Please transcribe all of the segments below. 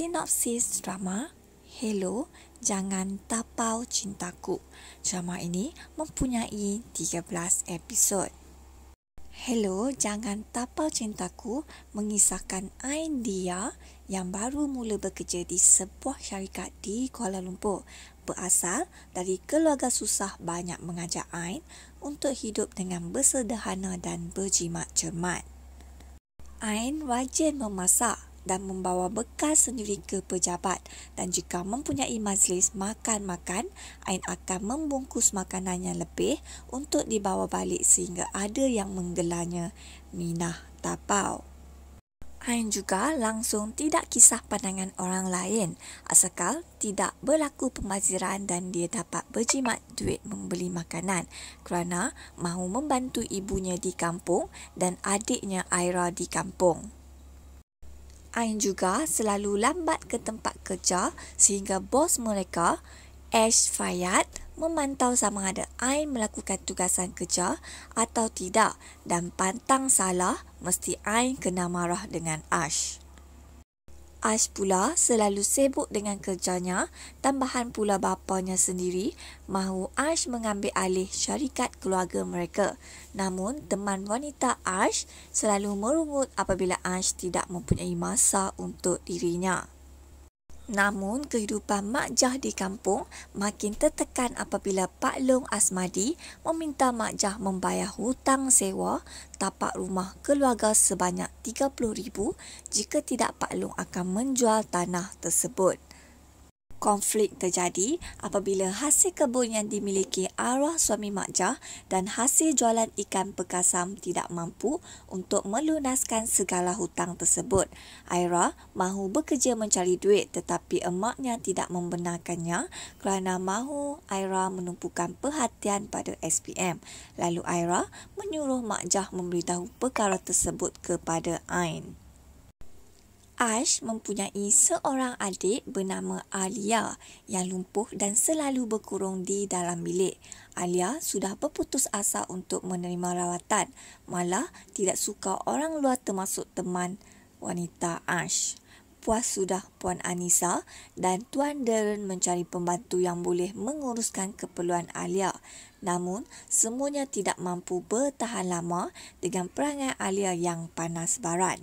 Sinopsis drama Hello, Jangan Tapau Cintaku Drama ini mempunyai 13 episod Hello, Jangan Tapau Cintaku mengisahkan Ain Dia yang baru mula bekerja di sebuah syarikat di Kuala Lumpur berasal dari keluarga susah banyak mengajar Ain untuk hidup dengan bersederhana dan berjimat cermat. Ain rajin memasak dan membawa bekas sendiri ke pejabat dan jika mempunyai majlis makan-makan, Ain akan membungkus makanan yang lebih untuk dibawa balik sehingga ada yang menggelarnya Minah Tapau. Ain juga langsung tidak kisah pandangan orang lain asalkan tidak berlaku pemaziran dan dia dapat berjimat duit membeli makanan kerana mahu membantu ibunya di kampung dan adiknya Aira di kampung. Ain juga selalu lambat ke tempat kerja sehingga bos mereka, Ash Fayyad, memantau sama ada Ain melakukan tugasan kerja atau tidak dan pantang salah mesti Ain kena marah dengan Ash. Ash pula selalu sibuk dengan kerjanya, tambahan pula bapanya sendiri, mahu Ash mengambil alih syarikat keluarga mereka. Namun, teman wanita Ash selalu merungut apabila Ash tidak mempunyai masa untuk dirinya. Namun, kehidupan Mak Jah di kampung makin tertekan apabila Pak Long Asmadi meminta Mak Jah membayar hutang sewa tapak rumah keluarga sebanyak RM30,000 jika tidak Pak Long akan menjual tanah tersebut konflik terjadi apabila hasil kebun yang dimiliki arwah suami Mak Jah dan hasil jualan ikan pekasam tidak mampu untuk melunaskan segala hutang tersebut. Aira mahu bekerja mencari duit tetapi emaknya tidak membenarkannya kerana mahu Aira menumpukan perhatian pada SPM. Lalu Aira menyuruh Mak Jah memberitahu perkara tersebut kepada Ain. Ash mempunyai seorang adik bernama Alia yang lumpuh dan selalu berkurung di dalam bilik. Alia sudah berputus asa untuk menerima rawatan, malah tidak suka orang luar termasuk teman wanita Ash. Puas sudah Puan Anissa dan Tuan Darren mencari pembantu yang boleh menguruskan keperluan Alia. Namun, semuanya tidak mampu bertahan lama dengan perangai Alia yang panas baran.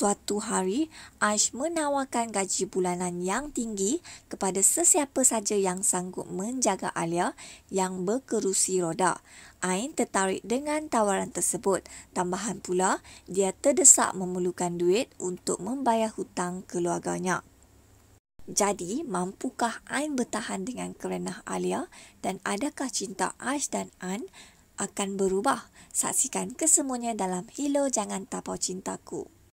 Suatu hari, Ash menawarkan gaji bulanan yang tinggi kepada sesiapa saja yang sanggup menjaga Alia yang berkerusi roda. Ain tertarik dengan tawaran tersebut. Tambahan pula, dia terdesak memerlukan duit untuk membayar hutang keluarganya. Jadi, mampukah Ain bertahan dengan kerenah Alia dan adakah cinta Ash dan An akan berubah? Saksikan kesemuanya dalam Hilo Jangan Tapau Cintaku.